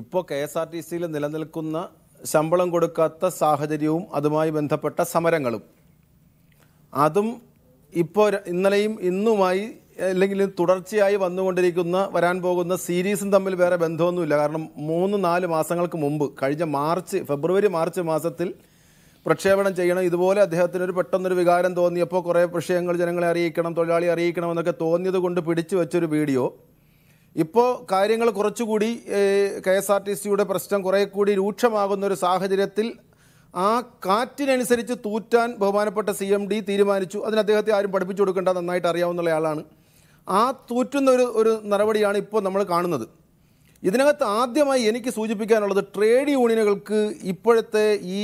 ഇപ്പോൾ K S R T സിയിൽ നിലനിൽക്കുന്ന ശമ്പളം കൊടുക്കാത്ത സാഹചര്യവും അതുമായി ബന്ധപ്പെട്ട സമരങ്ങളും അതും ഇപ്പോൾ ഇന്നലെയും ഇന്നുമായി അല്ലെങ്കിൽ തുടർച്ചയായി വന്നുകൊണ്ടിരിക്കുന്ന വരാൻ പോകുന്ന സീരീസും തമ്മിൽ വേറെ ബന്ധമൊന്നുമില്ല കാരണം മൂന്ന് നാല് മാസങ്ങൾക്ക് മുമ്പ് കഴിഞ്ഞ മാർച്ച് ഫെബ്രുവരി മാർച്ച് മാസത്തിൽ പ്രക്ഷേപണം ചെയ്യണം ഇതുപോലെ അദ്ദേഹത്തിന് ഒരു പെട്ടെന്നൊരു വികാരം തോന്നിയപ്പോൾ കുറേ വിഷയങ്ങൾ ജനങ്ങളെ അറിയിക്കണം തൊഴിലാളി അറിയിക്കണം എന്നൊക്കെ തോന്നിയത് കൊണ്ട് പിടിച്ചു വെച്ചൊരു വീഡിയോ ഇപ്പോൾ കാര്യങ്ങൾ കുറച്ചുകൂടി കെ എസ് ആർ ടി സിയുടെ പ്രശ്നം കുറേ കൂടി രൂക്ഷമാകുന്ന ഒരു സാഹചര്യത്തിൽ ആ കാറ്റിനനുസരിച്ച് തൂറ്റാൻ ബഹുമാനപ്പെട്ട സി എം ഡി തീരുമാനിച്ചു അതിന് അദ്ദേഹത്തെ ആരും പഠിപ്പിച്ചു കൊടുക്കേണ്ട നന്നായിട്ട് അറിയാവുന്ന ആളാണ് ആ തൂറ്റുന്ന ഒരു ഒരു നടപടിയാണ് ഇപ്പോൾ നമ്മൾ കാണുന്നത് ഇതിനകത്ത് ആദ്യമായി എനിക്ക് സൂചിപ്പിക്കാനുള്ളത് ട്രേഡ് യൂണിയനുകൾക്ക് ഇപ്പോഴത്തെ ഈ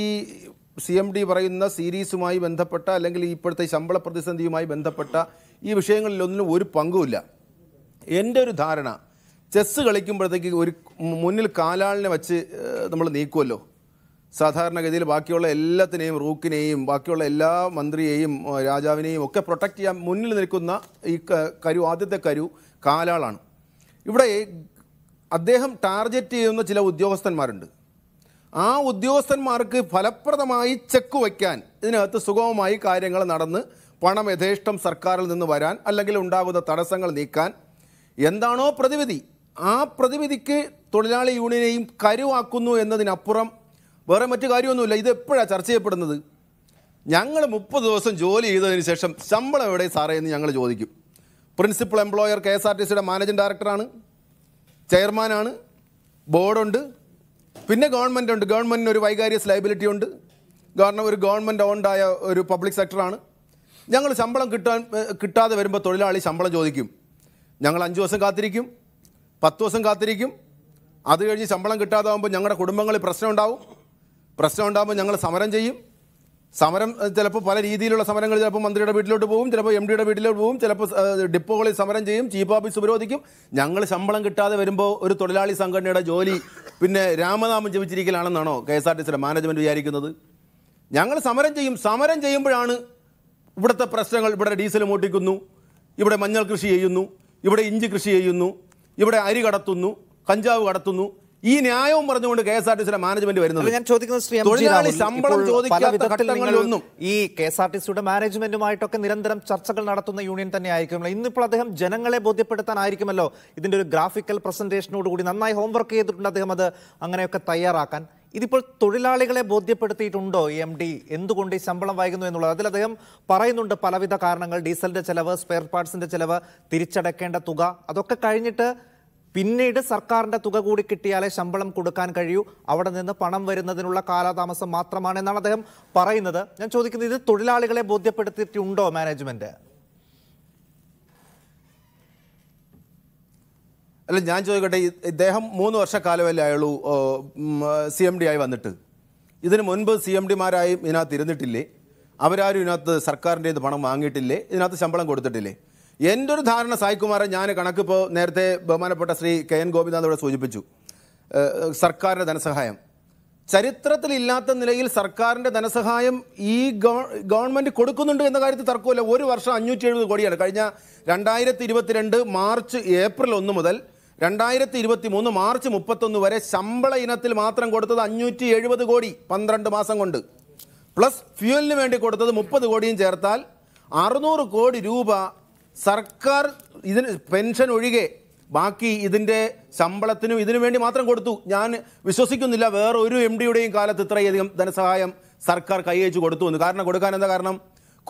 സി എം ഡി പറയുന്ന സീരീസുമായി ബന്ധപ്പെട്ട അല്ലെങ്കിൽ ഇപ്പോഴത്തെ ശമ്പള പ്രതിസന്ധിയുമായി ബന്ധപ്പെട്ട ഈ വിഷയങ്ങളിലൊന്നിനും ഒരു പങ്കുമില്ല എൻ്റെ ഒരു ധാരണ ചെസ് കളിക്കുമ്പോഴത്തേക്ക് ഒരു മുന്നിൽ കാലാളിനെ വെച്ച് നമ്മൾ നീക്കുമല്ലോ സാധാരണഗതിയിൽ ബാക്കിയുള്ള എല്ലാത്തിനെയും റൂക്കിനെയും ബാക്കിയുള്ള എല്ലാ മന്ത്രിയെയും രാജാവിനെയും ഒക്കെ പ്രൊട്ടക്റ്റ് ചെയ്യാൻ മുന്നിൽ നിൽക്കുന്ന ഈ കരു ആദ്യത്തെ കരു കാലാളാണ് ഇവിടെ അദ്ദേഹം ടാർഗറ്റ് ചെയ്യുന്ന ചില ഉദ്യോഗസ്ഥന്മാരുണ്ട് ആ ഉദ്യോഗസ്ഥന്മാർക്ക് ഫലപ്രദമായി ചെക്ക് വയ്ക്കാൻ ഇതിനകത്ത് സുഗമമായി കാര്യങ്ങൾ നടന്ന് പണം യഥേഷ്ടം സർക്കാരിൽ നിന്ന് വരാൻ അല്ലെങ്കിൽ ഉണ്ടാകുന്ന തടസ്സങ്ങൾ നീക്കാൻ എന്താണോ പ്രതിവിധി ആ പ്രതിവിധിക്ക് തൊഴിലാളി യൂണിയനെയും കരുവാക്കുന്നു എന്നതിനപ്പുറം വേറെ മറ്റു കാര്യമൊന്നുമില്ല ഇത് എപ്പോഴാണ് ചർച്ച ചെയ്യപ്പെടുന്നത് ഞങ്ങൾ മുപ്പത് ദിവസം ജോലി ചെയ്തതിന് ശേഷം ശമ്പളം എവിടെ സാറേ എന്ന് ഞങ്ങൾ ചോദിക്കും principal employer K S R T സിയുടെ മാനേജിംഗ് ഡയറക്ടറാണ് ചെയർമാനാണ് ബോർഡുണ്ട് പിന്നെ ഗവൺമെൻറ് ഉണ്ട് ഗവൺമെൻറ്റിന് ഒരു വൈകാരിയസ് ലൈബിലിറ്റി ഉണ്ട് കാരണം ഒരു ഗവൺമെൻറ് ഓൺഡായ ഒരു പബ്ലിക് സെക്ടറാണ് ഞങ്ങൾ ശമ്പളം കിട്ടാൻ കിട്ടാതെ വരുമ്പോൾ തൊഴിലാളി ശമ്പളം ചോദിക്കും ഞങ്ങൾ അഞ്ച് ദിവസം കാത്തിരിക്കും പത്ത് ദിവസം കാത്തിരിക്കും അത് കഴിഞ്ഞ് ശമ്പളം കിട്ടാതാവുമ്പോൾ ഞങ്ങളുടെ കുടുംബങ്ങളിൽ പ്രശ്നം ഉണ്ടാവും പ്രശ്നം ഉണ്ടാകുമ്പോൾ ഞങ്ങൾ സമരം ചെയ്യും സമരം ചിലപ്പോൾ പല രീതിയിലുള്ള സമരങ്ങൾ ചിലപ്പോൾ മന്ത്രിയുടെ വീട്ടിലോട്ട് പോകും ചിലപ്പോൾ എം ഡിയുടെ വീട്ടിലോട്ട് പോകും ചിലപ്പോൾ ഡിപ്പോകളിൽ സമരം ചെയ്യും ചീഫ് ഓഫീസ് ഉപരോധിക്കും ഞങ്ങൾ ശമ്പളം കിട്ടാതെ വരുമ്പോൾ ഒരു തൊഴിലാളി സംഘടനയുടെ ജോലി പിന്നെ രാമനാമം ജപിച്ചിരിക്കലാണെന്നാണോ കെ എസ് ആർ ടി സിയുടെ മാനേജ്മെൻറ്റ് വിചാരിക്കുന്നത് ഞങ്ങൾ സമരം ചെയ്യും സമരം ചെയ്യുമ്പോഴാണ് ഇവിടുത്തെ പ്രശ്നങ്ങൾ ഇവിടെ ഡീസൽ മൂട്ടിക്കുന്നു ഇവിടെ മഞ്ഞൾ കൃഷി ചെയ്യുന്നു ഇവിടെ ഇഞ്ചി കൃഷി ചെയ്യുന്നു ഇവിടെ അരി കടത്തുന്നു കഞ്ചാവ് കടത്തുന്നു ഈ ന്യായവും പറഞ്ഞുകൊണ്ട് കെ എസ് ആർ ടി സിയുടെ മാനേജ്മെന്റ് വരുന്നത് ഞാൻ ചോദിക്കുന്നത് തൊഴിലാളി ശമ്പളം ചോദിക്കാത്ത ഈ കെ എസ് ആർ ടി സിയുടെ മാനേജ്മെന്റുമായിട്ടൊക്കെ നിരന്തരം ചർച്ചകൾ നടത്തുന്ന യൂണിയൻ തന്നെ ആയിരിക്കുമല്ലോ ഇന്നിപ്പോൾ അദ്ദേഹം ജനങ്ങളെ ബോധ്യപ്പെടുത്താനായിരിക്കുമല്ലോ ഇതിന്റെ ഒരു ഗ്രാഫിക്കൽ പ്രസന്റേഷനോട് കൂടി നന്നായി ഹോംവർക്ക് ചെയ്തിട്ടുണ്ട് അദ്ദേഹം അത് അങ്ങനെയൊക്കെ തയ്യാറാക്കാൻ ഇതിപ്പോൾ തൊഴിലാളികളെ ബോധ്യപ്പെടുത്തിയിട്ടുണ്ടോ എം ഡി എന്തുകൊണ്ട് ഈ ശമ്പളം വൈകുന്നു എന്നുള്ളത് അതിൽ അദ്ദേഹം പറയുന്നുണ്ട് പലവിധ കാരണങ്ങൾ ഡീസലിന്റെ ചെലവ് സ്പെയർ പാർട്സിന്റെ ചെലവ് തിരിച്ചടക്കേണ്ട തുക അതൊക്കെ കഴിഞ്ഞിട്ട് പിന്നീട് സർക്കാരിൻ്റെ തുക കൂടി കിട്ടിയാലേ ശമ്പളം കൊടുക്കാൻ കഴിയൂ അവിടെ നിന്ന് പണം വരുന്നതിനുള്ള കാലതാമസം മാത്രമാണ് എന്നാണ് അദ്ദേഹം പറയുന്നത് ഞാൻ ചോദിക്കുന്നത് ഇത് തൊഴിലാളികളെ ബോധ്യപ്പെടുത്തിയിട്ടുണ്ടോ മാനേജ്മെൻറ്റ് അല്ല ഞാൻ ചോദിക്കട്ടെ ഇദ്ദേഹം മൂന്ന് വർഷക്കാലമല്ലേ അയാളൂ സി എം ഡി ആയി വന്നിട്ട് ഇതിനു മുൻപ് സി എം ഡിമാരായും ഇതിനകത്ത് ഇരുന്നിട്ടില്ലേ അവരാരും ഇതിനകത്ത് സർക്കാരിൻ്റെ പണം വാങ്ങിയിട്ടില്ലേ ഇതിനകത്ത് ശമ്പളം കൊടുത്തിട്ടില്ലേ എൻ്റെ ഒരു ധാരണ സായ്കുമാറെ ഞാൻ കണക്കിപ്പോൾ നേരത്തെ ബഹുമാനപ്പെട്ട ശ്രീ കെ എൻ ഗോപിനാഥ് ഇവിടെ സൂചിപ്പിച്ചു സർക്കാരിൻ്റെ ധനസഹായം ചരിത്രത്തിലില്ലാത്ത നിലയിൽ സർക്കാരിൻ്റെ ധനസഹായം ഈ ഗവൺമെൻറ് കൊടുക്കുന്നുണ്ട് എന്ന കാര്യത്തിൽ തർക്കമില്ല ഒരു വർഷം അഞ്ഞൂറ്റി എഴുപത് കോടിയാണ് കഴിഞ്ഞ രണ്ടായിരത്തി ഇരുപത്തിരണ്ട് മാർച്ച് ഏപ്രിൽ ഒന്ന് മുതൽ രണ്ടായിരത്തി ഇരുപത്തി മൂന്ന് മാർച്ച് മുപ്പത്തൊന്ന് വരെ ശമ്പള ഇനത്തിൽ മാത്രം കൊടുത്തത് അഞ്ഞൂറ്റി എഴുപത് കോടി പന്ത്രണ്ട് മാസം കൊണ്ട് പ്ലസ് ഫ്യൂവലിന് വേണ്ടി കൊടുത്തത് മുപ്പത് കോടിയും ചേർത്താൽ അറുന്നൂറ് കോടി രൂപ സർക്കാർ ഇതിന് പെൻഷൻ ഒഴികെ ബാക്കി ഇതിൻ്റെ ശമ്പളത്തിനും ഇതിനു വേണ്ടി മാത്രം കൊടുത്തു ഞാൻ വിശ്വസിക്കുന്നില്ല വേറൊരു എം ഡിയുടെയും കാലത്ത് ഇത്രയധികം ധനസഹായം സർക്കാർ കൈയച്ചു കൊടുത്തു എന്ന് കാരണം കൊടുക്കാൻ എന്താ കാരണം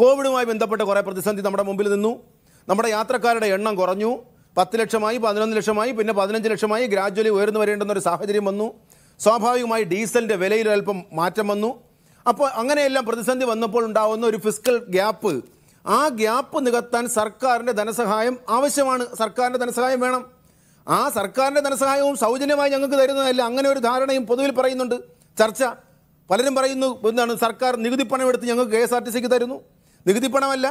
കോവിഡുമായി ബന്ധപ്പെട്ട് കുറേ പ്രതിസന്ധി നമ്മുടെ മുമ്പിൽ നിന്നു നമ്മുടെ യാത്രക്കാരുടെ എണ്ണം കുറഞ്ഞു പത്ത് ലക്ഷമായി പതിനൊന്ന് ലക്ഷമായി പിന്നെ പതിനഞ്ച് ലക്ഷമായി ഗ്രാജ്വലി ഉയർന്നു വരേണ്ടുന്ന ഒരു സാഹചര്യം വന്നു സ്വാഭാവികമായി ഡീസലിൻ്റെ വിലയിൽ അല്പം മാറ്റം വന്നു അപ്പോൾ അങ്ങനെയെല്ലാം പ്രതിസന്ധി വന്നപ്പോൾ ഉണ്ടാകുന്ന ഒരു ഫിസിക്കൽ ഗ്യാപ്പ് ആ ഗ്യാപ്പ് നികത്താൻ സർക്കാരിൻ്റെ ധനസഹായം ആവശ്യമാണ് സർക്കാരിൻ്റെ ധനസഹായം വേണം ആ സർക്കാരിൻ്റെ ധനസഹായവും സൗജന്യമായി ഞങ്ങൾക്ക് തരുന്നതല്ല അങ്ങനെ ഒരു ധാരണയും പൊതുവിൽ പറയുന്നുണ്ട് ചർച്ച പലരും പറയുന്നു എന്താണ് സർക്കാർ നികുതി പണം എടുത്ത് ഞങ്ങൾക്ക് കെ എസ് ആർ ടി സിക്ക് തരുന്നു നികുതി പണമല്ല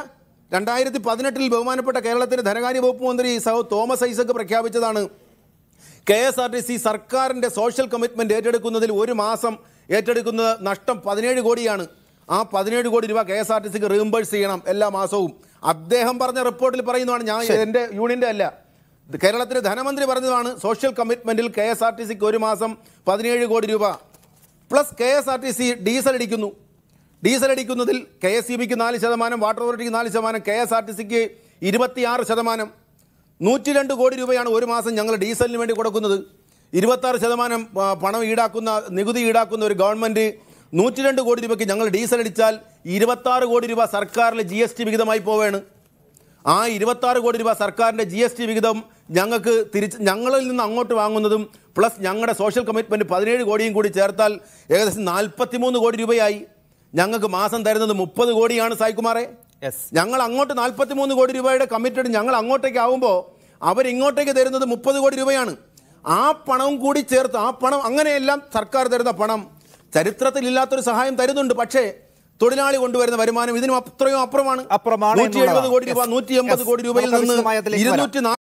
രണ്ടായിരത്തി പതിനെട്ടിൽ ബഹുമാനപ്പെട്ട കേരളത്തിൻ്റെ ധനകാര്യ വകുപ്പ് മന്ത്രി സഹ തോമസ് ഐസക് പ്രഖ്യാപിച്ചതാണ് K S R T C സർക്കാരിൻ്റെ സോഷ്യൽ കമ്മിറ്റ്മെൻറ്റ് ഏറ്റെടുക്കുന്നതിൽ ഒരു മാസം ഏറ്റെടുക്കുന്ന നഷ്ടം പതിനേഴ് കോടിയാണ് ആ പതിനേഴ് കോടി രൂപ കെ എസ് ആർ ടി സിക്ക് റീംബേഴ്സ് ചെയ്യണം എല്ലാ മാസവും അദ്ദേഹം പറഞ്ഞ റിപ്പോർട്ടിൽ പറയുന്നതാണ് ഞാൻ എൻ്റെ യൂണിയൻ്റെ അല്ല കേരളത്തിലെ ധനമന്ത്രി പറഞ്ഞതാണ് സോഷ്യൽ കമ്മിറ്റ്മെന്റിൽ കെ എസ് ആർ ടി സിക്ക് ഒരു മാസം പതിനേഴ് കോടി രൂപ plus K S R T C diesel അടിക്കുന്നു ഡീസൽ അടിക്കുന്നതിൽ കെ എസ് ഇ ബിക്ക് നാല് ശതമാനം വാട്ടർ അതോറിറ്റിക്ക് നാല് ശതമാനം കെ എസ് ആർ ടി സിക്ക് ഇരുപത്തിയാറ് ശതമാനം നൂറ്റി രണ്ട് കോടി രൂപയാണ് ഒരു മാസം ഞങ്ങൾ ഡീസലിന് വേണ്ടി കൊടുക്കുന്നത് ഇരുപത്താറ് ശതമാനം പണം ഈടാക്കുന്ന നികുതി ഈടാക്കുന്ന ഒരു ഗവൺമെൻറ് നൂറ്റി രണ്ട് കോടി രൂപയ്ക്ക് ഞങ്ങൾ ഡീസൽ അടിച്ചാൽ ഇരുപത്താറ് കോടി രൂപ സർക്കാരിലെ ജി എസ് ടി വിഹിതമായി പോവുകയാണ് ആ ഇരുപത്താറ് കോടി രൂപ സർക്കാരിൻ്റെ ജി എസ് ടി വിഹിതം ഞങ്ങൾക്ക് തിരിച്ച് ഞങ്ങളിൽ നിന്ന് അങ്ങോട്ട് വാങ്ങുന്നതും പ്ലസ് ഞങ്ങളുടെ സോഷ്യൽ കമ്മിറ്റ്മെൻറ്റ് പതിനേഴ് കോടിയും കൂടി ചേർത്താൽ ഏകദേശം നാൽപ്പത്തിമൂന്ന് കോടി രൂപയായി ഞങ്ങൾക്ക് മാസം തരുന്നത് മുപ്പത് കോടിയാണ് യെസ് ഞങ്ങൾ അങ്ങോട്ട് നാൽപ്പത്തിമൂന്ന് കോടി രൂപയുടെ കമ്മിറ്റഡ് ഞങ്ങൾ അങ്ങോട്ടേക്ക് ആവുമ്പോൾ അവരിങ്ങോട്ടേക്ക് തരുന്നത് മുപ്പത് കോടി രൂപയാണ് ആ പണവും കൂടി ചേർത്ത് ആ പണം അങ്ങനെയെല്ലാം സർക്കാർ തരുന്ന പണം ചരിത്രത്തിൽ ഇല്ലാത്തൊരു സഹായം തരുന്നുണ്ട് പക്ഷേ തൊഴിലാളി കൊണ്ടുവരുന്ന വരുമാനം ഇതിനും അത്രയും അപ്പുറമാണ് നൂറ്റി എഴുപത് കോടി രൂപ നൂറ്റി എൺപത് കോടി രൂപയിൽ നിന്ന് ഇരുന്നൂറ്റി